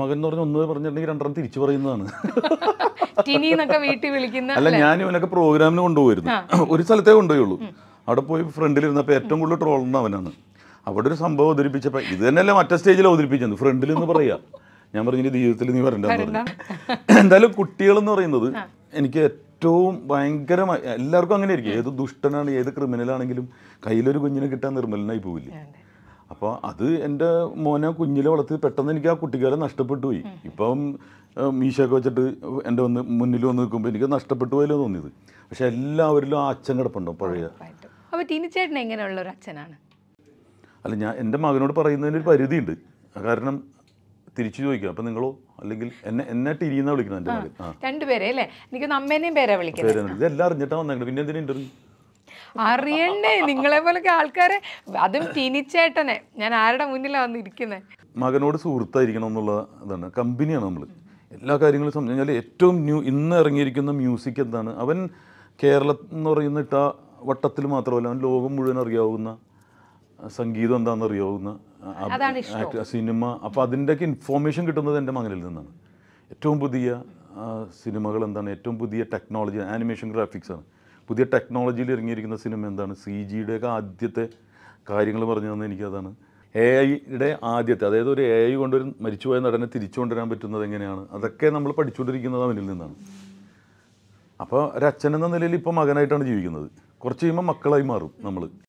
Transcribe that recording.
മകൻ എന്ന് പറഞ്ഞ ഒന്ന് പറഞ്ഞിട്ടുണ്ടെങ്കിൽ രണ്ടെണ്ണം തിരിച്ചു പറയുന്നതാണ് വീട്ടിൽ വിളിക്കുന്ന അല്ല ഞാൻ ഇവനൊക്കെ പ്രോഗ്രാമിന് കൊണ്ടുപോയിരുന്നു ഒരു സ്ഥലത്തേ കൊണ്ടുപോയുള്ളൂ അവിടെ പോയി ഫ്രണ്ടിൽ ഇരുന്നപ്പോൾ ഏറ്റവും കൂടുതൽ ട്രോളുണ്ട് അവനാണ് അവിടെ ഒരു സംഭവം അവതരിപ്പിച്ചപ്പോൾ ഇത് തന്നെയല്ല മറ്റേ സ്റ്റേജിൽ അവതരിപ്പിച്ചത് ഫ്രണ്ടിൽ എന്ന് പറയാ ഞാൻ പറഞ്ഞു ജീവിതത്തിൽ നീ വരണ്ടെന്ന് പറഞ്ഞു എന്തായാലും കുട്ടികളെന്ന് പറയുന്നത് എനിക്ക് ഏറ്റവും ഭയങ്കരമായി എല്ലാവർക്കും അങ്ങനെ ആയിരിക്കും ഏത് ദുഷ്ടനാണ് ഏത് ക്രിമിനലാണെങ്കിലും കയ്യിലൊരു കുഞ്ഞിനെ കിട്ടാൻ നിർമ്മലനായി പോവില്ലേ അപ്പോൾ അത് എൻ്റെ മോനെ കുഞ്ഞിലെ വളർത്തി പെട്ടെന്ന് എനിക്ക് ആ കുട്ടിക്കാലം നഷ്ടപ്പെട്ടു പോയി ഇപ്പം മീശയൊക്കെ വെച്ചിട്ട് എൻ്റെ വന്ന് മുന്നിൽ വന്ന് നിൽക്കുമ്പോൾ എനിക്ക് നഷ്ടപ്പെട്ടു പോയല്ലോ തോന്നിയത് പക്ഷെ എല്ലാവരിലും ആ അച്ഛൻ കിടപ്പുണ്ടോ പഴയ അപ്പോൾ എങ്ങനെയുള്ള ഒരു അച്ഛനാണ് അല്ല ഞാൻ എൻ്റെ മകനോട് പറയുന്നതിന് ഒരു പരിധിയുണ്ട് കാരണം തിരിച്ചു ചോദിക്കുക അപ്പം നിങ്ങളോ അല്ലെങ്കിൽ എന്നെ എന്നെ ടിരിയെന്നാണ് വിളിക്കുന്നത് എൻ്റെ മകൻ രണ്ടുപേരെ അല്ലേ എനിക്ക് അമ്മേനെയും പേരെ വിളിക്കുന്നത് ഇതെല്ലാം അറിഞ്ഞിട്ടാണ് വന്നേക്കുന്നത് പിന്നെ എന്തിനാ ഇൻ്റർവ്യൂ അറിയണ്ടേ നിങ്ങളെ പോലൊക്കെ ആൾക്കാരെ അതും തിനിച്ചേട്ടനെ ഞാൻ ആരുടെ മുന്നിലാണ് വന്നിരിക്കുന്നത് മകനോട് സുഹൃത്തായിരിക്കണം എന്നുള്ള ഇതാണ് കമ്പനിയാണ് നമ്മൾ എല്ലാ കാര്യങ്ങളും സംബന്ധിച്ചാൽ ഏറ്റവും ന്യൂ ഇന്ന് ഇറങ്ങിയിരിക്കുന്ന മ്യൂസിക് എന്താണ് അവൻ കേരളം എന്ന് പറയുന്ന ഇട്ട വട്ടത്തിൽ മാത്രമല്ല അവൻ ലോകം മുഴുവൻ അറിയാവുന്ന സംഗീതം എന്താണെന്ന് അറിയാവുന്ന സിനിമ അപ്പോൾ അതിൻ്റെയൊക്കെ ഇൻഫോർമേഷൻ കിട്ടുന്നത് എൻ്റെ മകനിൽ നിന്നാണ് ഏറ്റവും പുതിയ സിനിമകൾ എന്താണ് ഏറ്റവും പുതിയ ടെക്നോളജി ആനിമേഷൻ ഗ്രാഫിക്സാണ് പുതിയ ടെക്നോളജിയിൽ ഇറങ്ങിയിരിക്കുന്ന സിനിമ എന്താണ് സി ജിയുടെയൊക്കെ ആദ്യത്തെ കാര്യങ്ങൾ പറഞ്ഞു തന്നെ എനിക്കതാണ് എ ഐയുടെ ആദ്യത്തെ അതായത് ഒരു എ ഐ കൊണ്ടൊരു മരിച്ചുപോയ നടനെ തിരിച്ചു കൊണ്ടുവരാൻ പറ്റുന്നത് എങ്ങനെയാണ് അതൊക്കെ നമ്മൾ പഠിച്ചുകൊണ്ടിരിക്കുന്നത് അവനിൽ നിന്നാണ് അപ്പോൾ ഒരച്ഛൻ എന്ന നിലയിൽ ഇപ്പോൾ മകനായിട്ടാണ് ജീവിക്കുന്നത് കുറച്ച് കഴിയുമ്പോൾ മക്കളായി മാറും നമ്മൾ